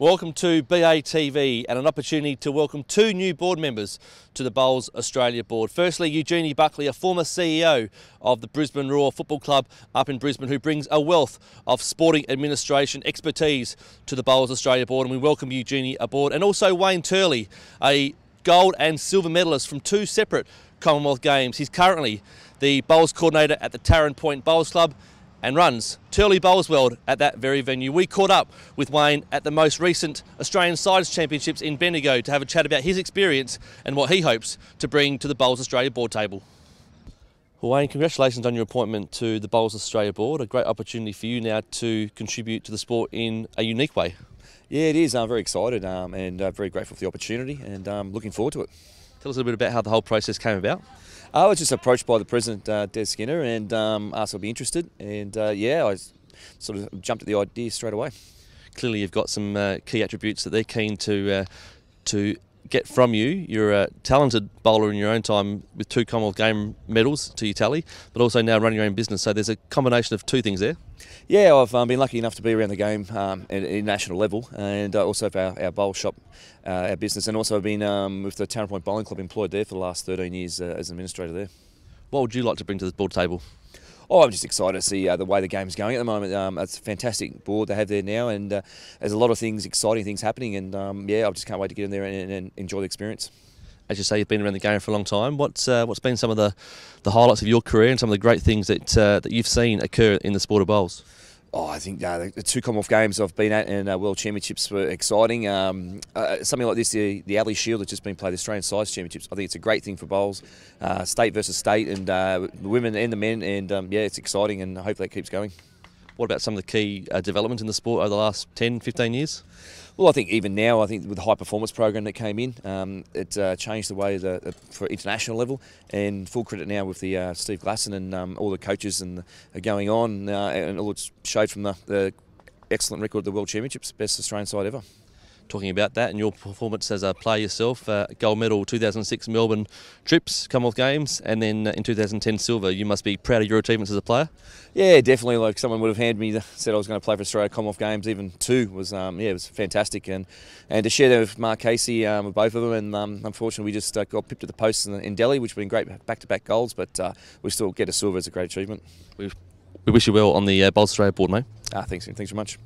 Welcome to BATV and an opportunity to welcome two new board members to the Bowls Australia board. Firstly, Eugenie Buckley, a former CEO of the Brisbane Roar Football Club up in Brisbane, who brings a wealth of sporting administration expertise to the Bowls Australia board, and we welcome Eugenie aboard. And also Wayne Turley, a gold and silver medalist from two separate Commonwealth Games. He's currently the bowls coordinator at the Tarrant Point Bowls Club and runs. Turley World at that very venue. We caught up with Wayne at the most recent Australian Sides Championships in Bendigo to have a chat about his experience and what he hopes to bring to the Bowls Australia board table. Well, Wayne, congratulations on your appointment to the Bowls Australia board. A great opportunity for you now to contribute to the sport in a unique way. Yeah, it is. I'm very excited um, and uh, very grateful for the opportunity and um, looking forward to it. Tell us a little bit about how the whole process came about. I was just approached by the president, uh, Des Skinner, and um, asked if I'd be interested. And uh, yeah, I sort of jumped at the idea straight away. Clearly, you've got some uh, key attributes that they're keen to uh, to get from you. You're a talented bowler in your own time with two Commonwealth Game medals to your tally, but also now running your own business. So there's a combination of two things there. Yeah, I've um, been lucky enough to be around the game um, at, at national level, and uh, also for our, our bowl shop, uh, our business, and also I've been um, with the Town Point Bowling Club, employed there for the last 13 years uh, as an administrator there. What would you like to bring to this board table? Oh, I'm just excited to see uh, the way the game's going at the moment. Um, it's a fantastic board they have there now, and uh, there's a lot of things, exciting things happening. And um, yeah, I just can't wait to get in there and, and enjoy the experience as you say, you've been around the game for a long time. What's uh, what's been some of the, the highlights of your career and some of the great things that uh, that you've seen occur in the sport of bowls? Oh, I think uh, the two Commonwealth Games I've been at and uh, World Championships were exciting. Um, uh, uh something like this, the, the Alley Shield that's just been played, the Australian Size Championships, I think it's a great thing for bowls, uh, state versus state, and uh, the women and the men, and um, yeah, it's exciting and I hope that keeps going. What about some of the key uh, developments in the sport over the last 10, 15 years? Well, I think even now, I think with the high performance program that came in, um, it uh, changed the way the, for international level. And full credit now with the uh, Steve Glasson and um, all the coaches and the, going on, uh, and all it's showed from the, the excellent record of the World Championships, best Australian side ever talking about that and your performance as a player yourself. Uh, gold medal 2006 Melbourne trips, Commonwealth Games, and then uh, in 2010 silver. You must be proud of your achievements as a player. Yeah, definitely. Like someone would have handed me said I was going to play for Australia Commonwealth Games. Even two was um, yeah, it was fantastic, and and to share that with Mark Casey um, with both of them. And um, unfortunately, we just uh, got pipped at the post in, in, Delhi, which have been great back-to-back goals, but uh, we still get a silver as a great achievement. We've we wish you well on the uh, Australia board, mate. Ah, thanks, thanks very much.